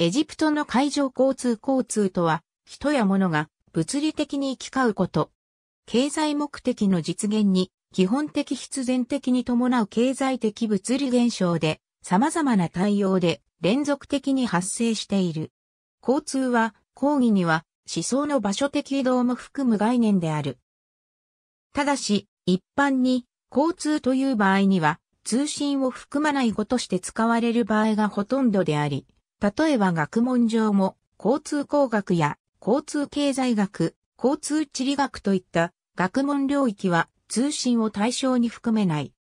エジプトの海上交通交通とは、人や物が物理的に行き交うこと。経済目的の実現に、基本的必然的に伴う経済的物理現象で、様々な対応で連続的に発生している。交通は、講義には、思想の場所的移動も含む概念である。ただし、一般に、交通という場合には、通信を含まない語として使われる場合がほとんどであり、例えば学問上も、交通工学や交通経済学、交通地理学といった学問領域は通信を対象に含めない。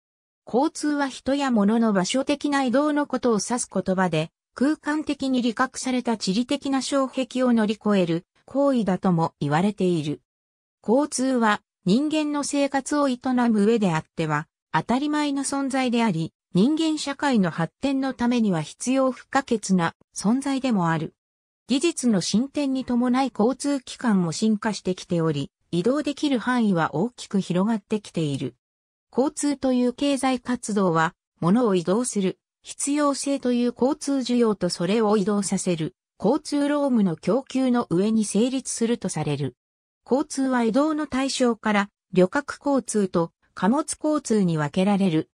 交通は人や物の場所的な移動のことを指す言葉で、空間的に理覚された地理的な障壁を乗り越える行為だとも言われている。交通は人間の生活を営む上であっては当たり前の存在であり、人間社会の発展のためには必要不可欠な存在でもある。技術の進展に伴い交通機関も進化してきており、移動できる範囲は大きく広がってきている。交通という経済活動は、物を移動する、必要性という交通需要とそれを移動させる、交通労務の供給の上に成立するとされる。交通は移動の対象から、旅客交通と貨物交通に分けられる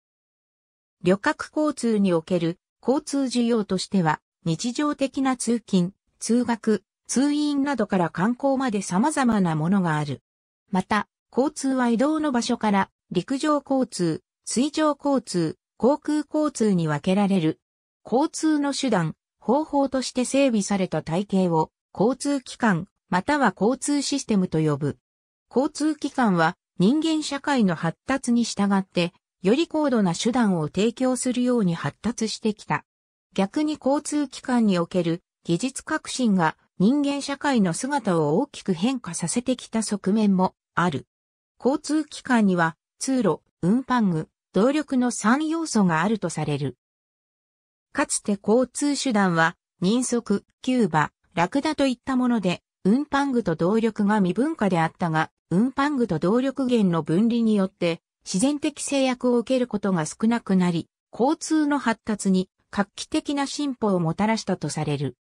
旅客交通における交通需要としては、日常的な通勤、通学、通院などから観光まで様々なものがある。また、交通は移動の場所から陸上交通、水上交通、航空交通に分けられる。交通の手段、方法として整備された体系を交通機関、または交通システムと呼ぶ。交通機関は人間社会の発達に従ってより高度な手段を提供するように発達してきた。逆に交通機関における技術革新が人間社会の姿を大きく変化させてきた側面もある。交通機関には通路、運搬具、動力の3要素があるとされる。かつて交通手段は、人足、キューバ、ラクダといったもので、運搬具と動力が未分化であったが、運搬具と動力源の分離によって、自然的制約を受けることが少なくなり、交通の発達に画期的な進歩をもたらしたとされる。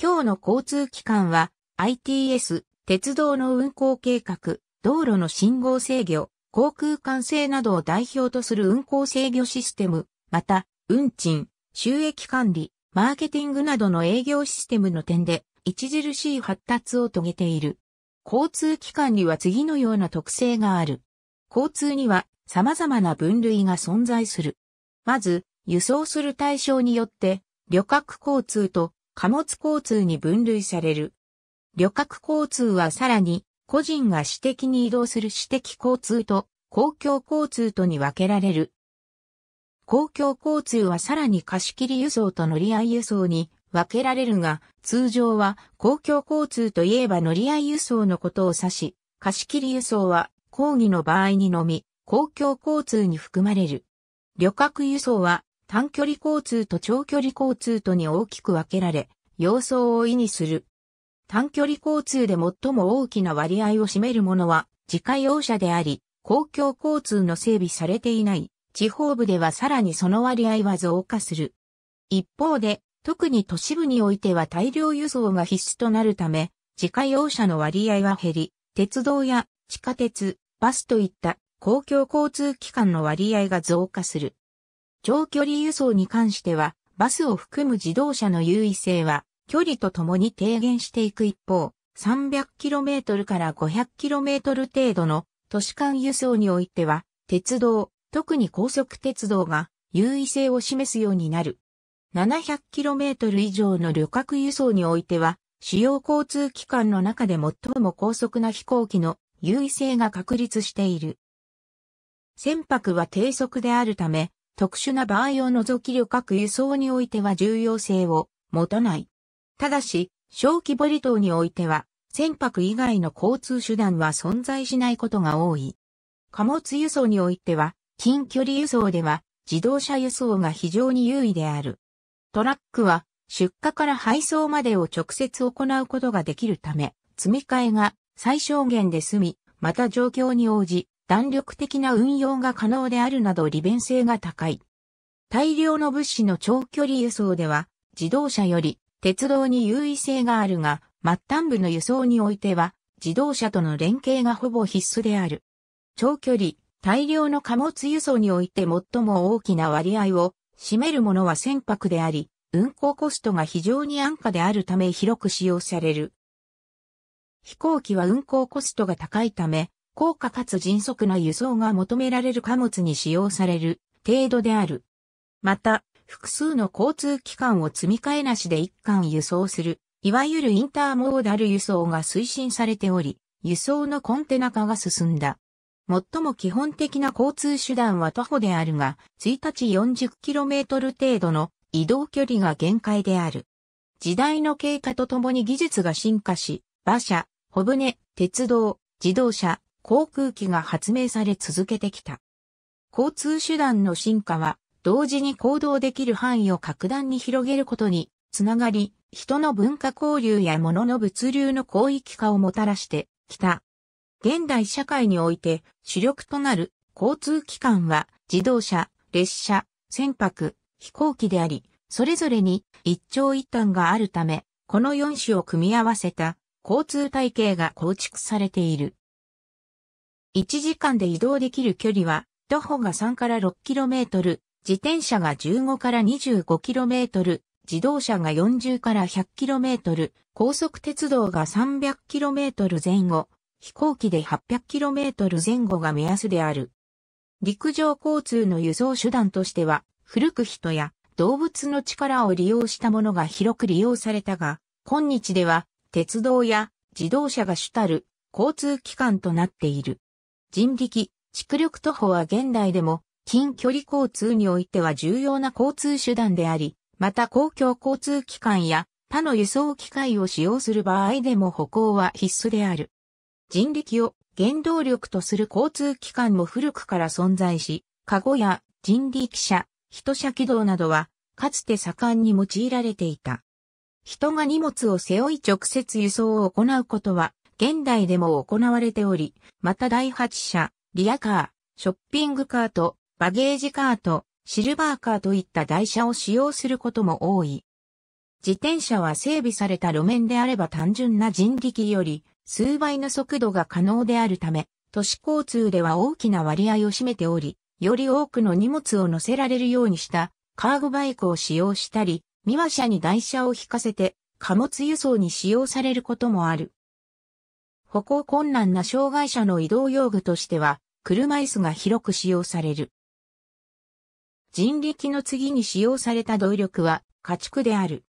今日の交通機関は ITS、鉄道の運行計画、道路の信号制御、航空管制などを代表とする運行制御システム、また、運賃、収益管理、マーケティングなどの営業システムの点で、著しい発達を遂げている。交通機関には次のような特性がある。交通には様々な分類が存在する。まず、輸送する対象によって、旅客交通と貨物交通に分類される。旅客交通はさらに、個人が私的に移動する私的交通と公共交通とに分けられる。公共交通はさらに貸切輸送と乗り合い輸送に分けられるが、通常は公共交通といえば乗り合い輸送のことを指し、貸切輸送は講義の場合にのみ、公共交通に含まれる。旅客輸送は短距離交通と長距離交通とに大きく分けられ、様相を意味する。短距離交通で最も大きな割合を占めるものは自家用車であり、公共交通の整備されていない地方部ではさらにその割合は増加する。一方で、特に都市部においては大量輸送が必須となるため、自家用車の割合は減り、鉄道や地下鉄、バスといった公共交通機関の割合が増加する。長距離輸送に関しては、バスを含む自動車の優位性は、距離とともに低減していく一方、300km から 500km 程度の都市間輸送においては、鉄道、特に高速鉄道が優位性を示すようになる。700km 以上の旅客輸送においては、主要交通機関の中で最も高速な飛行機の優位性が確立している。船舶は低速であるため、特殊な場合を除き旅客輸送においては重要性を持たない。ただし、小規模離島においては、船舶以外の交通手段は存在しないことが多い。貨物輸送においては、近距離輸送では、自動車輸送が非常に優位である。トラックは、出荷から配送までを直接行うことができるため、積み替えが最小限で済み、また状況に応じ、弾力的な運用が可能であるなど利便性が高い。大量の物資の長距離輸送では、自動車より鉄道に優位性があるが、末端部の輸送においては、自動車との連携がほぼ必須である。長距離、大量の貨物輸送において最も大きな割合を占めるものは船舶であり、運行コストが非常に安価であるため広く使用される。飛行機は運航コストが高いため、高価かつ迅速な輸送が求められる貨物に使用される程度である。また、複数の交通機関を積み替えなしで一貫輸送する、いわゆるインターモーダル輸送が推進されており、輸送のコンテナ化が進んだ。最も基本的な交通手段は徒歩であるが、1日 40km 程度の移動距離が限界である。時代の経過とともに技術が進化し、馬車、小舟、鉄道、自動車、航空機が発明され続けてきた。交通手段の進化は、同時に行動できる範囲を格段に広げることにつながり、人の文化交流や物の物流の広域化をもたらしてきた。現代社会において主力となる交通機関は自動車、列車、船舶、飛行機であり、それぞれに一長一短があるため、この4種を組み合わせた交通体系が構築されている。1時間で移動できる距離は、徒歩が3から 6km、自転車が15から 25km、自動車が40から 100km、高速鉄道が 300km 前後、飛行機で 800km 前後が目安である。陸上交通の輸送手段としては、古く人や動物の力を利用したものが広く利用されたが、今日では鉄道や自動車が主たる交通機関となっている。人力、蓄力徒歩は現代でも近距離交通においては重要な交通手段であり、また公共交通機関や他の輸送機械を使用する場合でも歩行は必須である。人力を原動力とする交通機関も古くから存在し、カゴや人力車、人車軌道などはかつて盛んに用いられていた。人が荷物を背負い直接輸送を行うことは、現代でも行われており、また第8車、リアカー、ショッピングカート、バゲージカート、シルバーカーといった台車を使用することも多い。自転車は整備された路面であれば単純な人力より数倍の速度が可能であるため、都市交通では大きな割合を占めており、より多くの荷物を乗せられるようにしたカーゴバイクを使用したり、三輪車に台車を引かせて貨物輸送に使用されることもある。歩行困難な障害者の移動用具としては、車椅子が広く使用される。人力の次に使用された動力は家畜である。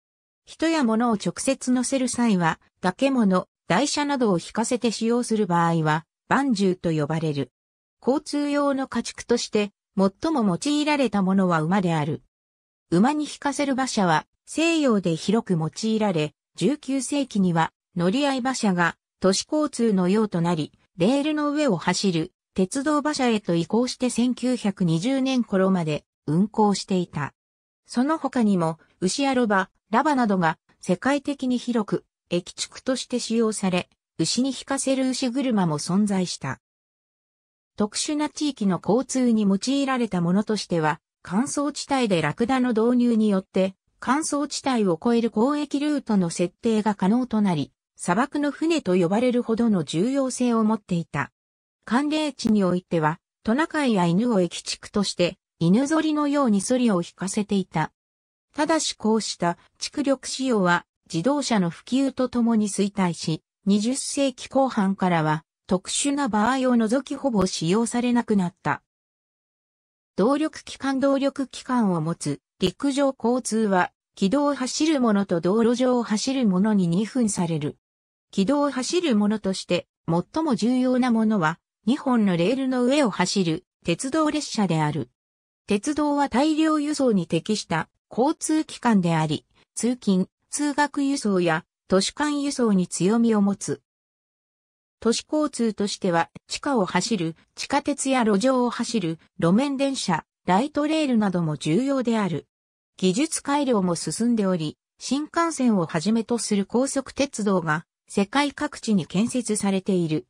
人や物を直接乗せる際は、け物、台車などを引かせて使用する場合は、万獣と呼ばれる。交通用の家畜として、最も用いられたものは馬である。馬に引かせる馬車は西洋で広く用いられ、19世紀には乗り合い馬車が都市交通の用となり、レールの上を走る鉄道馬車へと移行して1920年頃まで運行していた。その他にも牛やロバ、ラバなどが世界的に広く駅畜として使用され、牛に引かせる牛車も存在した。特殊な地域の交通に用いられたものとしては、乾燥地帯でラクダの導入によって、乾燥地帯を越える交易ルートの設定が可能となり、砂漠の船と呼ばれるほどの重要性を持っていた。寒冷地においては、トナカイや犬を駅畜として、犬ぞりのようにソリを引かせていた。ただしこうした畜力使用は自動車の普及とともに衰退し、20世紀後半からは特殊な場合を除きほぼ使用されなくなった。動力機関動力機関を持つ陸上交通は、軌道を走るものと道路上を走るものに2分される。軌道を走るものとして、最も重要なものは、2本のレールの上を走る鉄道列車である。鉄道は大量輸送に適した交通機関であり、通勤、通学輸送や都市間輸送に強みを持つ。都市交通としては地下を走る、地下鉄や路上を走る、路面電車、ライトレールなども重要である。技術改良も進んでおり、新幹線をはじめとする高速鉄道が世界各地に建設されている。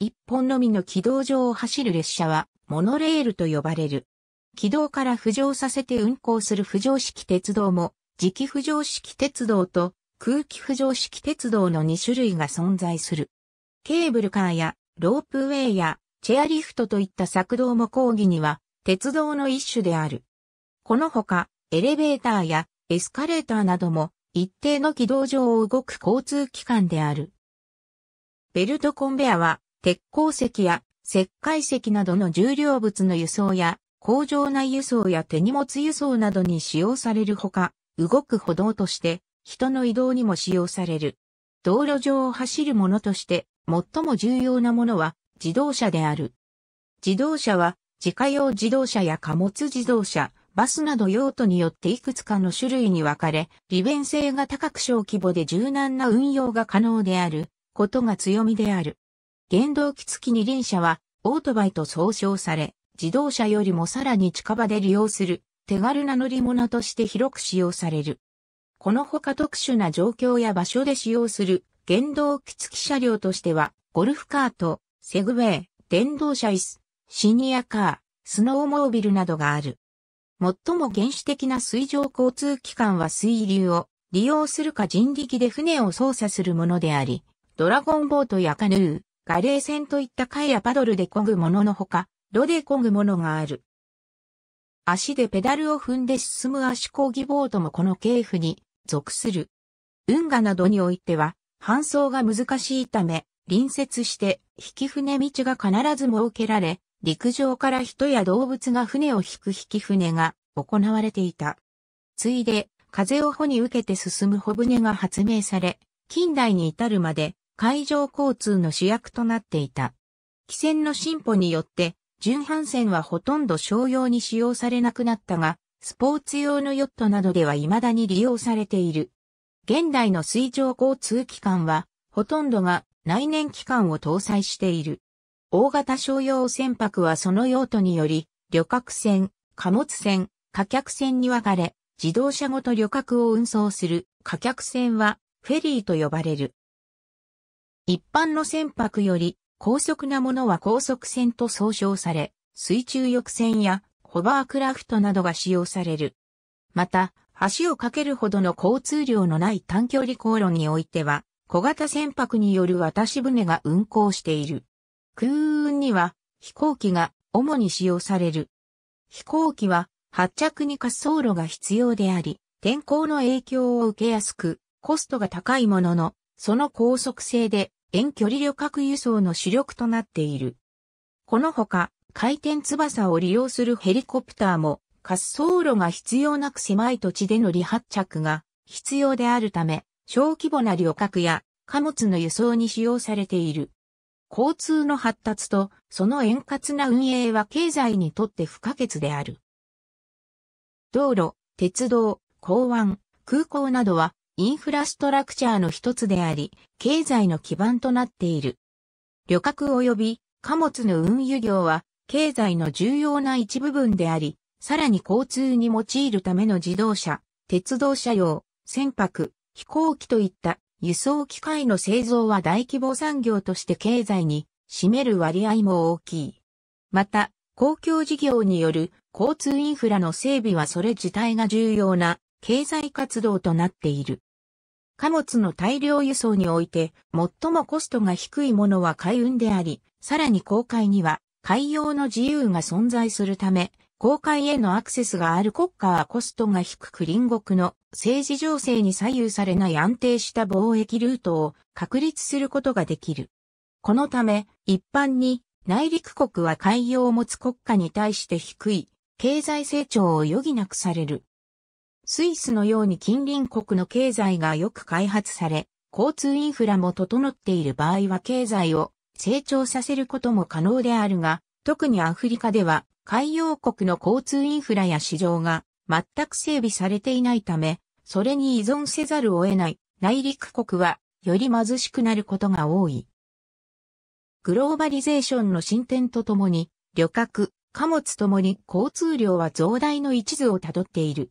一本のみの軌道上を走る列車はモノレールと呼ばれる。軌道から浮上させて運行する浮上式鉄道も、磁気浮上式鉄道と空気浮上式鉄道の2種類が存在する。ケーブルカーやロープウェイやチェアリフトといった作動も講義には鉄道の一種である。このほかエレベーターやエスカレーターなども一定の軌道上を動く交通機関である。ベルトコンベアは鉄鉱石や石灰石などの重量物の輸送や工場内輸送や手荷物輸送などに使用されるほか、動く歩道として人の移動にも使用される。道路上を走るものとして最も重要なものは自動車である。自動車は自家用自動車や貨物自動車、バスなど用途によっていくつかの種類に分かれ、利便性が高く小規模で柔軟な運用が可能であることが強みである。原動機付き二輪車はオートバイと総称され、自動車よりもさらに近場で利用する手軽な乗り物として広く使用される。このほか特殊な状況や場所で使用する原動機付き車両としては、ゴルフカート、セグウェイ、電動車椅子、シニアカー、スノーモービルなどがある。最も原始的な水上交通機関は水流を利用するか人力で船を操作するものであり、ドラゴンボートやカヌー、ガレー船といった貝やパドルで漕ぐもののほか、炉で漕ぐものがある。足でペダルを踏んで進む足漕ぎボートもこの系譜に属する。運河などにおいては、搬送が難しいため、隣接して引き船道が必ず設けられ、陸上から人や動物が船を引く引き船が行われていた。ついで、風を帆に受けて進む帆船が発明され、近代に至るまで海上交通の主役となっていた。汽船の進歩によって、巡帆船はほとんど商用に使用されなくなったが、スポーツ用のヨットなどでは未だに利用されている。現代の水上交通機関は、ほとんどが内燃機関を搭載している。大型商用船舶はその用途により、旅客船、貨物船、貨客船に分かれ、自動車ごと旅客を運送する貨客船はフェリーと呼ばれる。一般の船舶より高速なものは高速船と総称され、水中翼船やホバークラフトなどが使用される。また、橋を架けるほどの交通量のない短距離航路においては、小型船舶による渡し船が運航している。空運には飛行機が主に使用される。飛行機は発着に滑走路が必要であり、天候の影響を受けやすく、コストが高いものの、その高速性で遠距離旅客輸送の主力となっている。このほか、回転翼を利用するヘリコプターも滑走路が必要なく狭い土地での離発着が必要であるため、小規模な旅客や貨物の輸送に使用されている。交通の発達とその円滑な運営は経済にとって不可欠である。道路、鉄道、港湾、空港などはインフラストラクチャーの一つであり、経済の基盤となっている。旅客及び貨物の運輸業は経済の重要な一部分であり、さらに交通に用いるための自動車、鉄道車用、船舶、飛行機といった輸送機械の製造は大規模産業として経済に占める割合も大きい。また、公共事業による交通インフラの整備はそれ自体が重要な経済活動となっている。貨物の大量輸送において最もコストが低いものは海運であり、さらに航海には海洋の自由が存在するため、公開へのアクセスがある国家はコストが低く隣国の政治情勢に左右されない安定した貿易ルートを確立することができる。このため、一般に内陸国は海洋を持つ国家に対して低い経済成長を余儀なくされる。スイスのように近隣国の経済がよく開発され、交通インフラも整っている場合は経済を成長させることも可能であるが、特にアフリカでは海洋国の交通インフラや市場が全く整備されていないため、それに依存せざるを得ない内陸国はより貧しくなることが多い。グローバリゼーションの進展とともに、旅客、貨物ともに交通量は増大の一途をたどっている。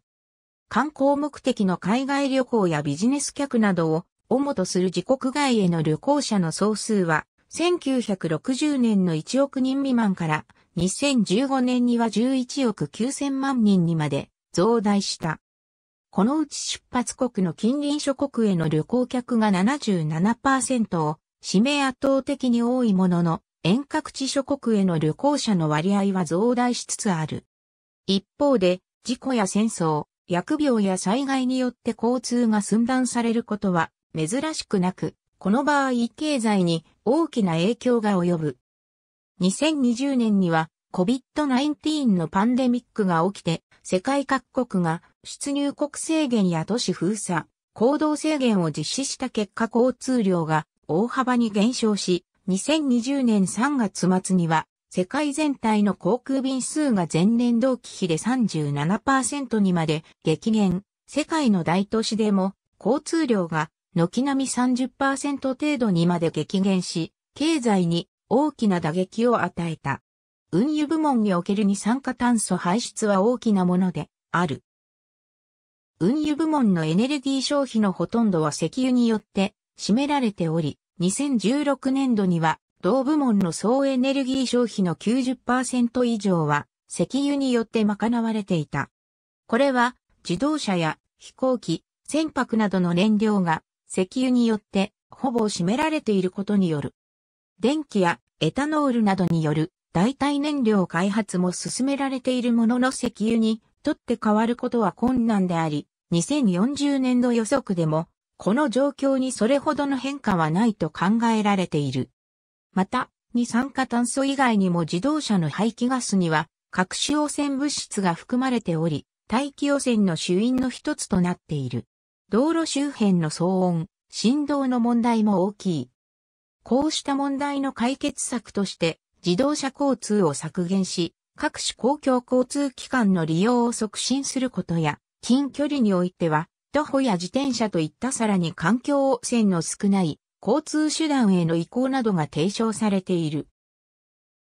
観光目的の海外旅行やビジネス客などを主とする自国外への旅行者の総数は1960年の1億人未満から2015年には11億9000万人にまで増大した。このうち出発国の近隣諸国への旅行客が77%を占め圧倒的に多いものの、遠隔地諸国への旅行者の割合は増大しつつある。一方で、事故や戦争、薬病や災害によって交通が寸断されることは珍しくなく、この場合経済に大きな影響が及ぶ。2020年には COVID-19 のパンデミックが起きて、世界各国が出入国制限や都市封鎖、行動制限を実施した結果交通量が大幅に減少し、2020年3月末には世界全体の航空便数が前年同期比で37%にまで激減。世界の大都市でも交通量が軒並み30%程度にまで激減し、経済に大きな打撃を与えた。運輸部門における二酸化炭素排出は大きなものである。運輸部門のエネルギー消費のほとんどは石油によって占められており、2016年度には同部門の総エネルギー消費の90%以上は石油によって賄われていた。これは自動車や飛行機、船舶などの燃料が石油によってほぼ占められていることによる。電気やエタノールなどによる代替燃料開発も進められているものの石油にとって変わることは困難であり、2040年度予測でも、この状況にそれほどの変化はないと考えられている。また、二酸化炭素以外にも自動車の排気ガスには、各種汚染物質が含まれており、大気汚染の主因の一つとなっている。道路周辺の騒音、振動の問題も大きい。こうした問題の解決策として自動車交通を削減し、各種公共交通機関の利用を促進することや、近距離においては、徒歩や自転車といったさらに環境汚染の少ない交通手段への移行などが提唱されている。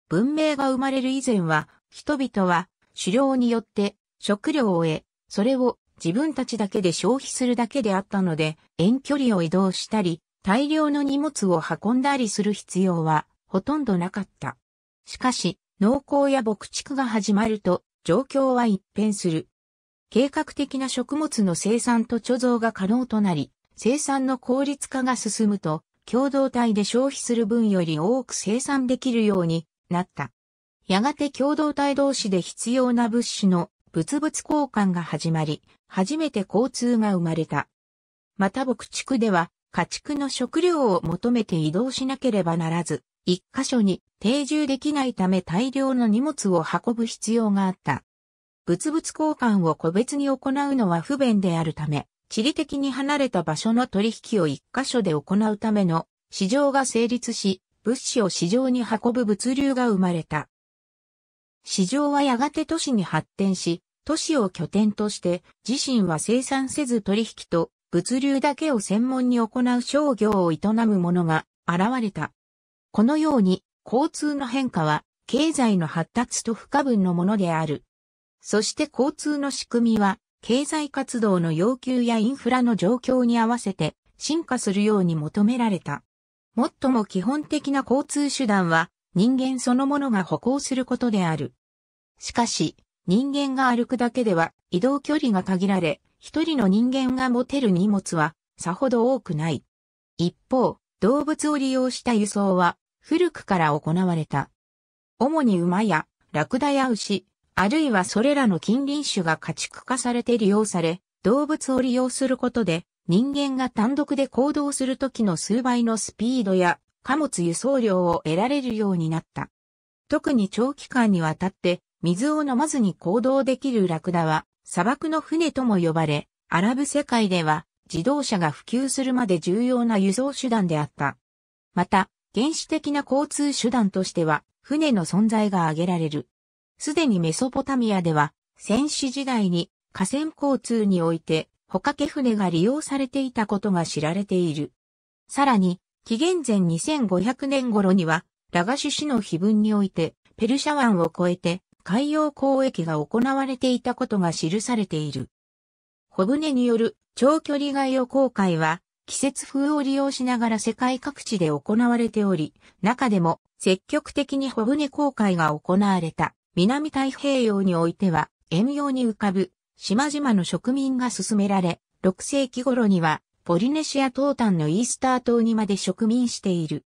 文明が生まれる以前は、人々は狩猟によって食料を得、それを自分たちだけで消費するだけであったので、遠距離を移動したり、大量の荷物を運んだりする必要はほとんどなかった。しかし、農耕や牧畜が始まると状況は一変する。計画的な食物の生産と貯蔵が可能となり、生産の効率化が進むと、共同体で消費する分より多く生産できるようになった。やがて共同体同士で必要な物資の物々交換が始まり、初めて交通が生まれた。また牧畜では家畜の食料を求めて移動しなければならず、一箇所に定住できないため大量の荷物を運ぶ必要があった。物々交換を個別に行うのは不便であるため、地理的に離れた場所の取引を一箇所で行うための市場が成立し、物資を市場に運ぶ物流が生まれた。市場はやがて都市に発展し、都市を拠点として自身は生産せず取引と物流だけを専門に行う商業を営む者が現れた。このように、交通の変化は、経済の発達と不可分のものである。そして交通の仕組みは、経済活動の要求やインフラの状況に合わせて進化するように求められた。最も基本的な交通手段は人間そのものが歩行することである。しかし、人間が歩くだけでは移動距離が限られ、一人の人間が持てる荷物はさほど多くない。一方、動物を利用した輸送は古くから行われた。主に馬やラクダや牛、あるいはそれらの近隣種が家畜化されて利用され、動物を利用することで人間が単独で行動するときの数倍のスピードや貨物輸送量を得られるようになった。特に長期間にわたって水を飲まずに行動できるラクダは砂漠の船とも呼ばれ、アラブ世界では自動車が普及するまで重要な輸送手段であった。また、原始的な交通手段としては船の存在が挙げられる。すでにメソポタミアでは、戦死時代に河川交通において、ほかけ船が利用されていたことが知られている。さらに、紀元前2500年頃には、ラガシュ市の碑文において、ペルシャ湾を越えて、海洋交易が行われていたことが記されている。小舟による長距離外洋航海は季節風を利用しながら世界各地で行われており、中でも積極的に小舟航海が行われた南太平洋においては遠洋に浮かぶ島々の植民が進められ、6世紀頃にはポリネシア東端のイースター島にまで植民している。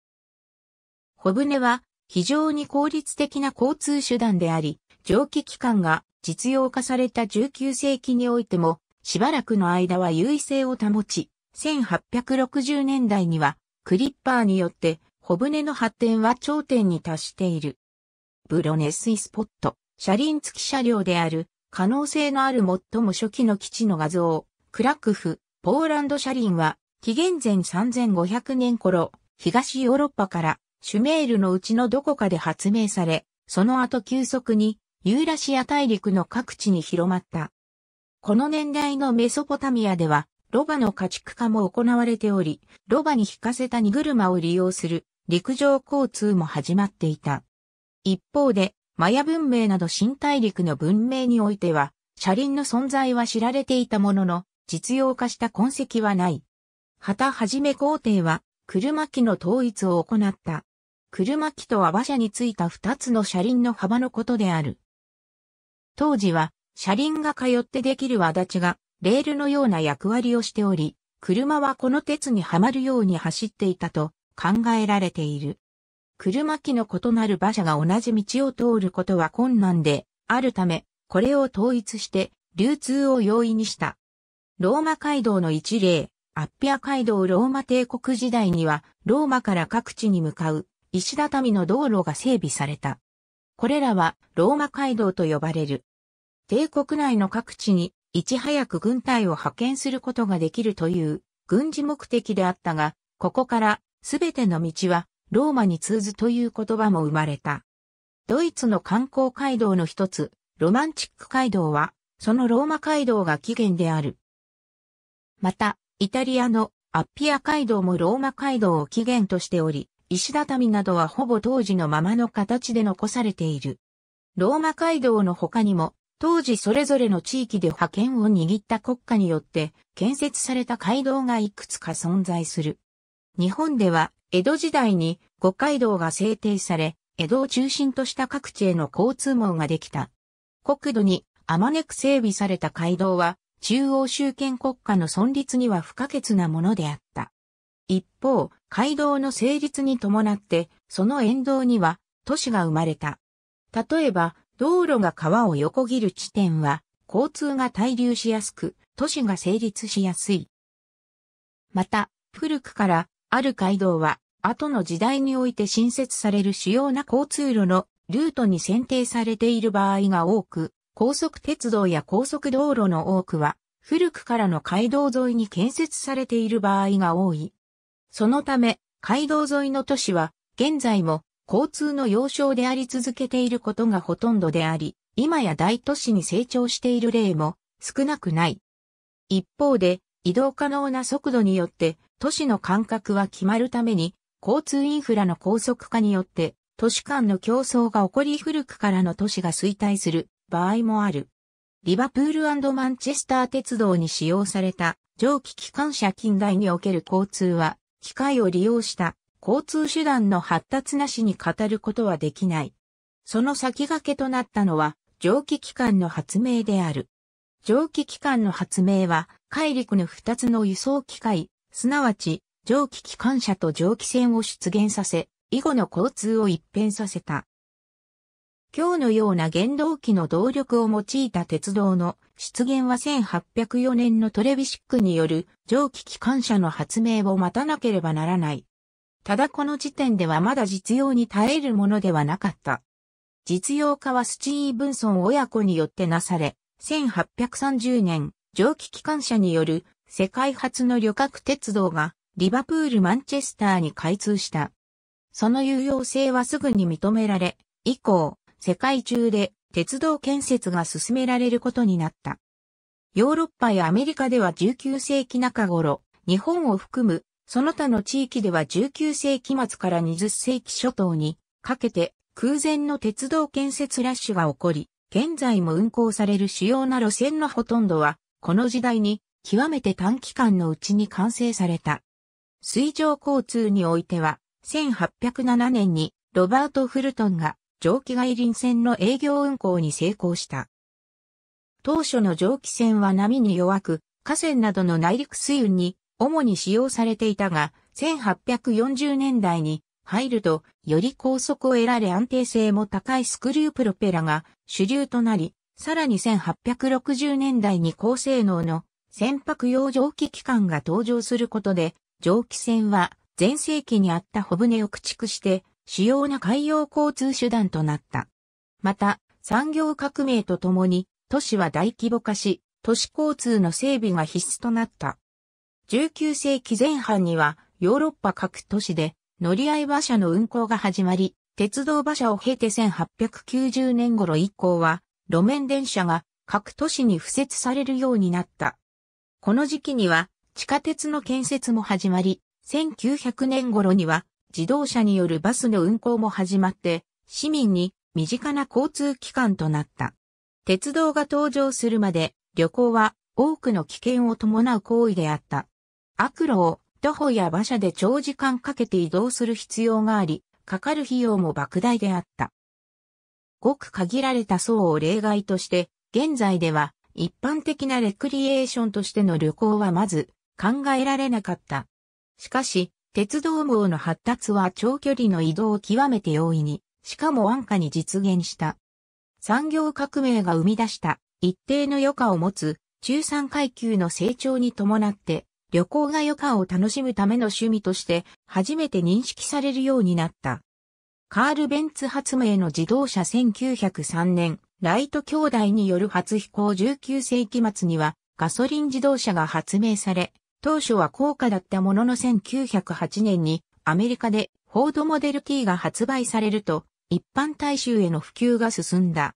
小舟は非常に効率的な交通手段であり、蒸気機関が実用化された19世紀においても、しばらくの間は優位性を保ち、1860年代にはクリッパーによって小舟の発展は頂点に達している。ブロネスイスポット、車輪付き車両である可能性のある最も初期の基地の画像、クラクフ、ポーランド車輪は、紀元前3500年頃、東ヨーロッパからシュメールのうちのどこかで発明され、その後急速にユーラシア大陸の各地に広まった。この年代のメソポタミアでは、ロバの家畜化も行われており、ロバに引かせた荷車を利用する陸上交通も始まっていた。一方で、マヤ文明など新大陸の文明においては、車輪の存在は知られていたものの、実用化した痕跡はない。旗はじめ皇帝は、車機の統一を行った。車機とは馬車についた二つの車輪の幅のことである。当時は車輪が通ってできる輪立ちがレールのような役割をしており、車はこの鉄にはまるように走っていたと考えられている。車機の異なる馬車が同じ道を通ることは困難であるため、これを統一して流通を容易にした。ローマ街道の一例、アッピア街道ローマ帝国時代には、ローマから各地に向かう石畳の道路が整備された。これらはローマ街道と呼ばれる。帝国内の各地にいち早く軍隊を派遣することができるという軍事目的であったが、ここからすべての道はローマに通ずという言葉も生まれた。ドイツの観光街道の一つ、ロマンチック街道は、そのローマ街道が起源である。また、イタリアのアッピア街道もローマ街道を起源としており、石畳などはほぼ当時のままの形で残されている。ローマ街道の他にも、当時それぞれの地域で派遣を握った国家によって建設された街道がいくつか存在する。日本では、江戸時代に五街道が制定され、江戸を中心とした各地への交通網ができた。国土にあまねく整備された街道は、中央集権国家の存立には不可欠なものであった。一方、街道の成立に伴って、その沿道には都市が生まれた。例えば、道路が川を横切る地点は、交通が滞留しやすく、都市が成立しやすい。また、古くから、ある街道は、後の時代において新設される主要な交通路のルートに選定されている場合が多く、高速鉄道や高速道路の多くは、古くからの街道沿いに建設されている場合が多い。そのため、街道沿いの都市は、現在も交通の要衝であり続けていることがほとんどであり、今や大都市に成長している例も少なくない。一方で、移動可能な速度によって都市の間隔は決まるために、交通インフラの高速化によって都市間の競争が起こり古くからの都市が衰退する場合もある。リバプールマンチェスター鉄道に使用された蒸気機関車近代における交通は機械を利用した交通手段の発達なしに語ることはできない。その先駆けとなったのは蒸気機関の発明である。蒸気機関の発明は海陸の二つの輸送機械、すなわち蒸気機関車と蒸気船を出現させ、以後の交通を一変させた。今日のような原動機の動力を用いた鉄道の出現は1804年のトレビシックによる蒸気機関車の発明を待たなければならない。ただこの時点ではまだ実用に耐えるものではなかった。実用化はスチーブンソン親子によってなされ、1830年、蒸気機関車による世界初の旅客鉄道がリバプール・マンチェスターに開通した。その有用性はすぐに認められ、以降、世界中で鉄道建設が進められることになった。ヨーロッパやアメリカでは19世紀中頃、日本を含むその他の地域では19世紀末から20世紀初頭にかけて空前の鉄道建設ラッシュが起こり、現在も運行される主要な路線のほとんどは、この時代に極めて短期間のうちに完成された。水上交通においては、1807年にロバート・フルトンが蒸気外輪船の営業運行に成功した。当初の蒸気船は波に弱く、河川などの内陸水運に主に使用されていたが、1840年代に入ると、より高速を得られ安定性も高いスクリュープロペラが主流となり、さらに1860年代に高性能の船舶用蒸気機関が登場することで、蒸気船は前世紀にあった小舟を駆逐して主要な海洋交通手段となった。また、産業革命とともに、都市は大規模化し、都市交通の整備が必須となった。19世紀前半には、ヨーロッパ各都市で、乗り合い馬車の運行が始まり、鉄道馬車を経て1890年頃以降は、路面電車が各都市に付設されるようになった。この時期には、地下鉄の建設も始まり、1900年頃には自動車によるバスの運行も始まって、市民に身近な交通機関となった。鉄道が登場するまで、旅行は多くの危険を伴う行為であった。悪路を徒歩や馬車で長時間かけて移動する必要があり、かかる費用も莫大であった。ごく限られた層を例外として、現在では一般的なレクリエーションとしての旅行はまず考えられなかった。しかし、鉄道網の発達は長距離の移動を極めて容易に、しかも安価に実現した。産業革命が生み出した一定の余暇を持つ中産階級の成長に伴って旅行が余暇を楽しむための趣味として初めて認識されるようになった。カール・ベンツ発明の自動車1903年、ライト兄弟による初飛行19世紀末にはガソリン自動車が発明され、当初は高価だったものの1908年にアメリカでフォードモデル T が発売されると一般大衆への普及が進んだ。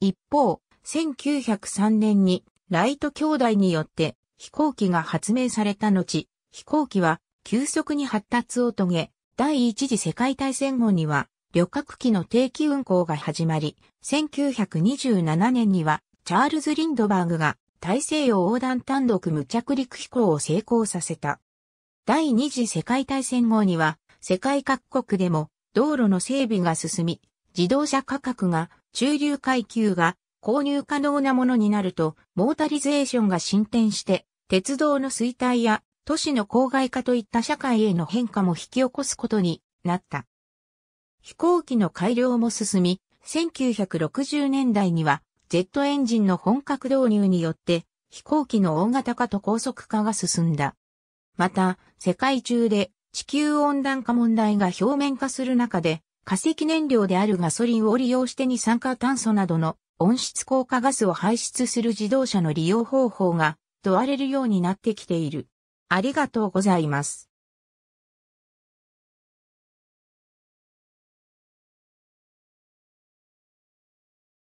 一方、1903年にライト兄弟によって飛行機が発明された後、飛行機は急速に発達を遂げ、第一次世界大戦後には旅客機の定期運行が始まり、1927年にはチャールズ・リンドバーグが大西洋横断単独無着陸飛行を成功させた。第二次世界大戦後には、世界各国でも道路の整備が進み、自動車価格が中流階級が購入可能なものになると、モータリゼーションが進展して、鉄道の衰退や都市の郊外化といった社会への変化も引き起こすことになった。飛行機の改良も進み、1960年代にはジェットエンジンの本格導入によって、飛行機の大型化と高速化が進んだ。また、世界中で地球温暖化問題が表面化する中で、化石燃料であるガソリンを利用して二酸化炭素などの温室効果ガスを排出する自動車の利用方法が問われるようになってきている。ありがとうございます。